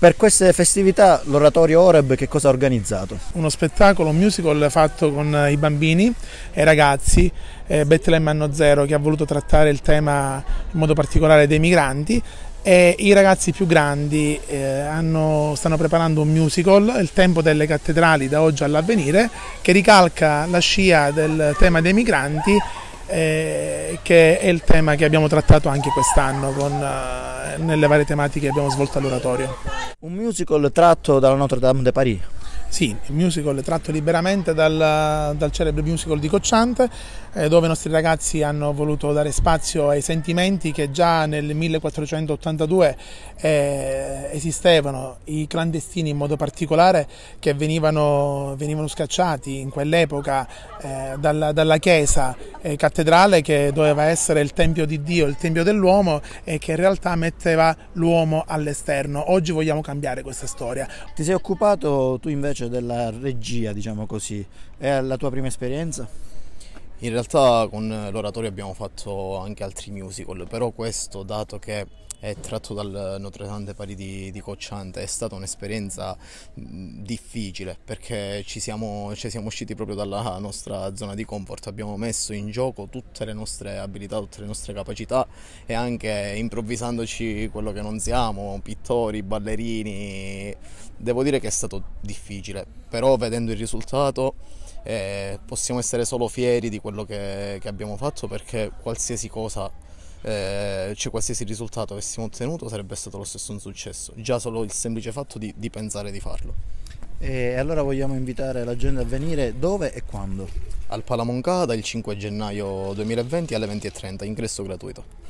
Per queste festività l'oratorio Oreb che cosa ha organizzato? Uno spettacolo, un musical fatto con eh, i bambini e i ragazzi, eh, Bethlehem Anno Zero che ha voluto trattare il tema in modo particolare dei migranti e i ragazzi più grandi eh, hanno, stanno preparando un musical, Il tempo delle cattedrali da oggi all'avvenire, che ricalca la scia del tema dei migranti eh, che è il tema che abbiamo trattato anche quest'anno con, eh, nelle varie tematiche che abbiamo svolto all'oratorio. Un musical tratto dalla Notre Dame de Paris. Sì, il musical tratto liberamente dal, dal celebre musical di Cocciante, eh, dove i nostri ragazzi hanno voluto dare spazio ai sentimenti che già nel 1482 eh, esistevano, i clandestini in modo particolare che venivano, venivano scacciati in quell'epoca eh, dalla, dalla, chiesa eh, cattedrale che doveva essere il tempio di Dio, il tempio dell'uomo e che in realtà metteva l'uomo all'esterno. Oggi vogliamo cambiare questa storia. Ti sei occupato tu invece invece della regia, diciamo così. È la tua prima esperienza? In realtà con l'oratorio abbiamo fatto anche altri musical, però questo dato che è tratto dal Notre Dame de Paris di, di Cocciante, è stata un'esperienza difficile perché ci siamo, ci siamo usciti proprio dalla nostra zona di comfort, abbiamo messo in gioco tutte le nostre abilità, tutte le nostre capacità e anche improvvisandoci quello che non siamo, pittori, ballerini, devo dire che è stato difficile, però vedendo il risultato eh, possiamo essere solo fieri di quello che, che abbiamo fatto perché qualsiasi cosa eh, cioè qualsiasi risultato avessimo ottenuto sarebbe stato lo stesso un successo, già solo il semplice fatto di, di pensare di farlo. E allora vogliamo invitare la gente a venire dove e quando? Al Palamoncada il 5 gennaio 2020 alle 20.30, ingresso gratuito.